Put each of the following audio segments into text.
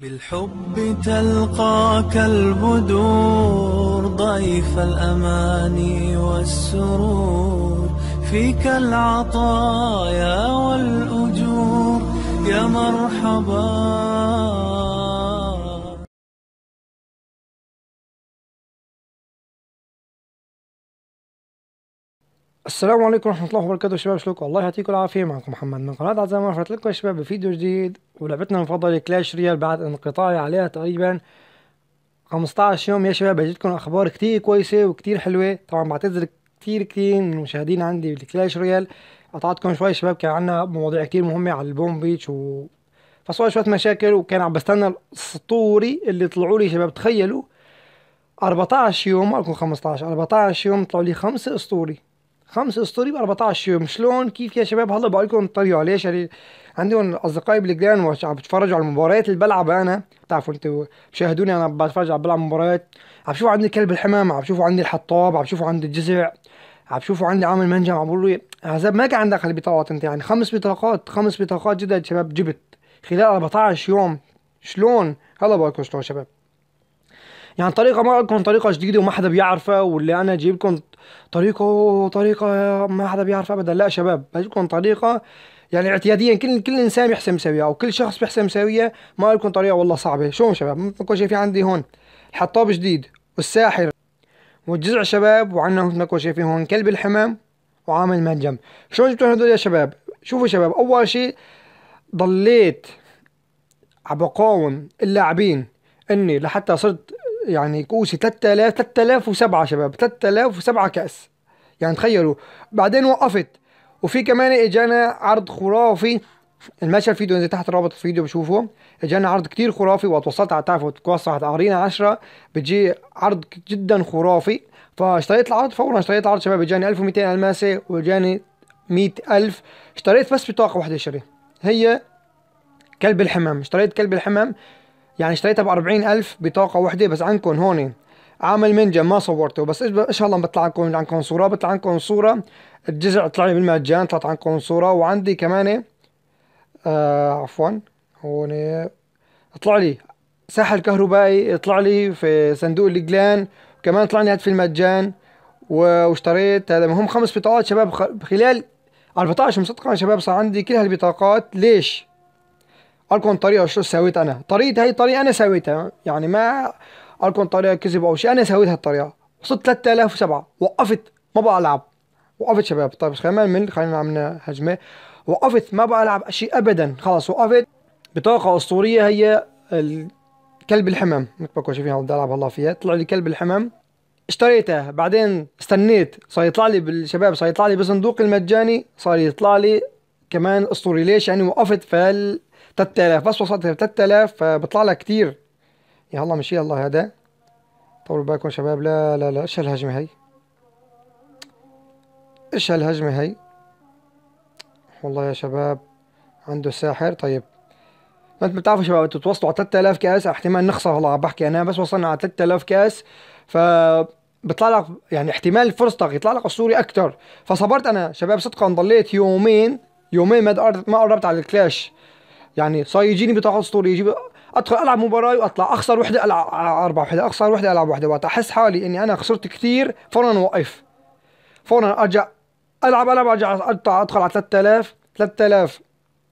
بالحب تلقاك البدور ضيف الأماني والسرور فيك العطايا والأجور يا مرحبا السلام عليكم ورحمه الله وبركاته شباب شلونكم الله يعطيكم العافيه معكم محمد من قناه عزام رفعت لكم يا شباب بفيديو جديد ولعبتنا المفضله كلاش ريال بعد انقطاعي عليها تقريبا 15 يوم يا شباب اجتكم اخبار كتير كويسه وكتير حلوه طبعا بعتذر كتير كتير من المشاهدين عندي بالكلاش ريال قطعتكم شوي شباب كان عندنا مواضيع كتير مهمه على البوم بيتش و فصار شويه مشاكل وكان عم بستنى السطوري اللي طلعوا لي شباب تخيلوا 14 يوم ما 15 14 يوم طلعوا لي خمسه اسطوري خمس اسطوري ب 14 يوم شلون كيف يا شباب هلا بقول لكم الطريقه ليش يعني عندي اصدقائي بالجدان وعم بتفرجوا على المباريات اللي بلعبها انا بتعرفوا انتوا بتشاهدوني انا بتفرج عم بلعب مباريات عم بشوفوا عندي كلب الحمام عم بشوفوا عندي الحطاب عم بشوفوا عندي الجزع عم بشوفوا عندي عامل منجم عم بقول لي عذاب ما كان عندك هالبطاقات انت يعني خمس بطاقات خمس بطاقات جدد شباب جبت خلال 14 يوم شلون هلا بقول لكم شلون شباب يعني طريقه ما لكم طريقه جديده وما حدا بيعرفها واللي انا جايب لكم طريقه طريقه ما حدا بيعرفها ابدا لا شباب بجيب لكم طريقه يعني اعتياديا كل كل انسان بيحسن مساويها او كل شخص بيحسن مساويها ما لكم طريقه والله صعبه شو شباب شيء في عندي هون الحطاب جديد والساحر والجزع شباب وعندنا مثل شايفين هون كلب الحمام وعامل منجم شلون جبتوا هدول يا شباب شوفوا شباب اول شيء ضليت عم بقاوم اللاعبين اني لحتى صرت يعني كؤوسي 3000 3007 شباب 3007 كأس يعني تخيلوا بعدين وقفت وفي كمان اجانا عرض خرافي المشهد فيديو نزل تحت رابط الفيديو بشوفه اجانا عرض كتير خرافي وتوصلت على تعرفوا توصلت على عرينا 10 بتجي عرض جدا خرافي فاشتريت العرض فورا اشتريت العرض شباب اجاني 1200 الماسه واجاني 100000 اشتريت بس بطاقه واحده شري هي كلب الحمام اشتريت كلب الحمام يعني اشتريتها ب 40000 بطاقة وحدة بس عندكم هون عامل منجم ما صورته بس ان شاء الله بطلع لكم عندكم صورة بطلع عندكم صورة الجزء طلع لي بالمجان طلعت عندكم صورة وعندي كمان آه عفوا هون طلع لي ساحة الكهربائي طلع لي في صندوق الجلان كمان طلع لي هاد في المجان واشتريت هذا مهم خمس بطاقات شباب خلال 14 مصدقا شباب صار عندي كل هالبطاقات ليش؟ ألكن طريقة شو سويت أنا طريقة هي طريقة أنا سويتها يعني ما ألكن طريقة كذب أو شيء أنا سويت هالطريقة وصلت 3007 وقفت ما بقى ألعب وقفت شباب طيب خلينا نعمل خلينا نعمل هجمة وقفت ما بقى ألعب شيء أبدا خلاص وقفت بطاقة أسطورية هي كلب الحمام مثل ما شايفين بدي ألعب هلا فيها طلع لي كلب الحمام اشتريتها بعدين استنيت صار يطلع لي بالشباب صار يطلع لي بصندوق المجاني صار يطلع لي كمان اسطوري ليش يعني وقفت فال 3000 بس وصلت 3000 فبطلع لك كثير يا الله مشي يا الله هذا طولوا بالكم شباب لا لا لا ايش هالهجمه هي ايش هالهجمه هي والله يا شباب عنده ساحر طيب ما انتم بتعرفوا شباب انتوا توصلوا على 3000 كاس احتمال نخسر والله عم بحكي انا بس وصلنا على 3000 كاس ف بيطلع لك يعني احتمال فرصتك يطلع لك اسطوري اكثر فصبرت انا شباب صدقا ضليت يومين يومين ما ما قربت على الكلاش يعني صار يجيني بطاقه اسطوريه يجيب ادخل العب مباراه واطلع اخسر وحده العب اربع وحده اخسر وحده العب وحده وقت احس حالي اني انا خسرت كثير فورا اوقف فورا ارجع العب العب ارجع ادخل على 3000 3000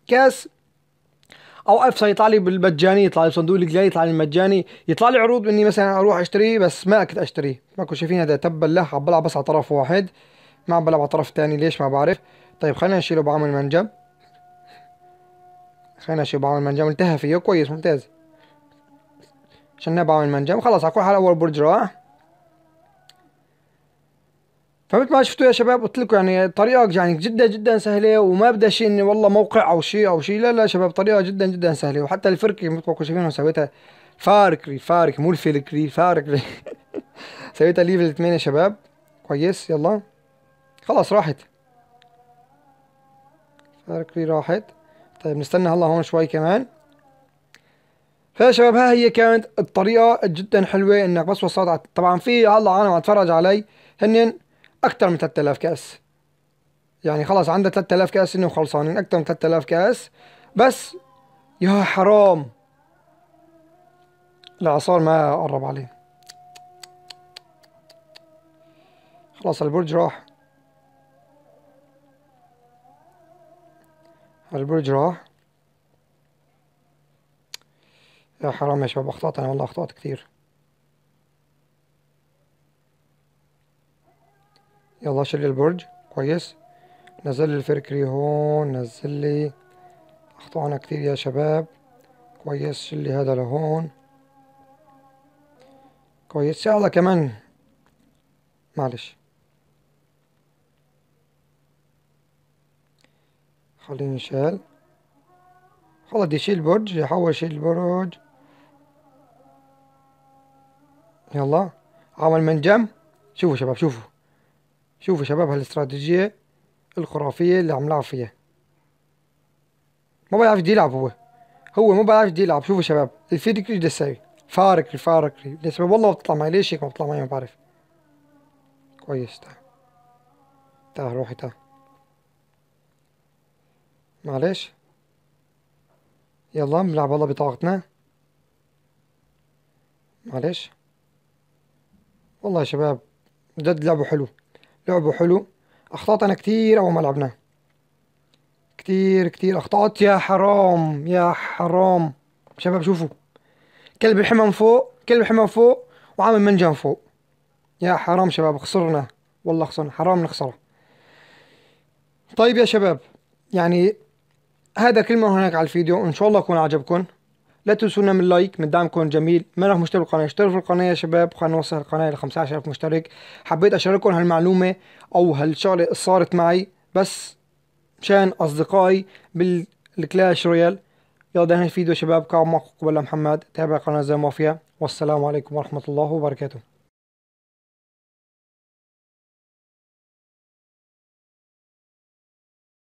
كاس اوقف صار يطلع لي بالمجاني يطلع لي بصندوق الجاي يطلع لي المجاني يطلع لي عروض اني مثلا اروح اشتريه بس ما كنت اشتريه ما كنت شايفين هذا تبا له عم بلعب بس على طرف واحد ما عم بلعب على طرف ثاني ليش ما بعرف طيب خلينا نشيله بعمل منجم خلينا شي بعمل منجم انتهى فيه كويس ممتاز عشان بعمل منجم خلاص كل حال اول برج راح فمثل ما شفتوا يا شباب قلت لكم يعني طريقة يعني جدا جدا سهلة وما بدها شيء اني والله موقع او شيء او شيء لا لا شباب طريقة جدا جدا سهلة وحتى الفركة مثل ما كنتوا شايفينها سويتها فاركري فارك مو الفلكري فاركري سويتها ليفل 8 شباب كويس يلا خلاص راحت فاركري راحت طيب نستنى هلا هون شوي كمان فيا شباب ها هي كانت الطريقة جدا حلوة انك بس وصلت طبعا في هلا عالم عم تتفرج علي هن اكثر من 3000 كاس يعني خلص عندها 3000 كاس هن وخلصانين اكثر من 3000 كاس بس يا حرام الاعصار ما قرب عليه خلاص البرج راح البرج راح يا حرام يا شباب اخطأت انا والله اخطأت كتير يلا شيل البرج كويس نزل لي الفركري هون نزل لي اخطأنا كتير يا شباب كويس شيل لي هذا لهون كويس يلا كمان معلش خلينا نشيل خلاص بدي شيل برج حول شيل برج يلا عمل منجم شوفوا شباب شوفوا شوفوا شباب هالاستراتيجية الخرافية اللي عم لعب فيها ما بيعرف يلعب هو هو ما بيعرف يلعب شوفوا شباب الفيديو ايش يسوي فارق فارق يا والله ما بتطلع معي ليش هيك ما بتطلع معي ما بعرف كويس تعال تعال روحي تعال معلش يلا بنلعب والله بطاقتنا معلش والله يا شباب جد لعبه حلو لعبه حلو اخطات انا كتير اول ما لعبناه كتير كتير اخطأت يا حرام يا حرام شباب شوفوا كلب الحمى من فوق كلب الحمى من فوق وعامل منجم فوق يا حرام شباب خسرنا والله خسرنا حرام نخسره طيب يا شباب يعني هذا كل ما هناك على الفيديو ان شاء الله يكون عجبكم لا تنسونا من لايك من دعمكم جميل ما راح مشترك بالقناه اشتركوا في القناه يا شباب خلينا نوصل القناه ل 15000 مشترك حبيت اشارككم هالمعلومه او هالشغله صارت معي بس مشان اصدقائي بالكلاش رويال يلا ده الفيديو شباب كان معكم قبل محمد تابع قناه زي مافيا والسلام عليكم ورحمه الله وبركاته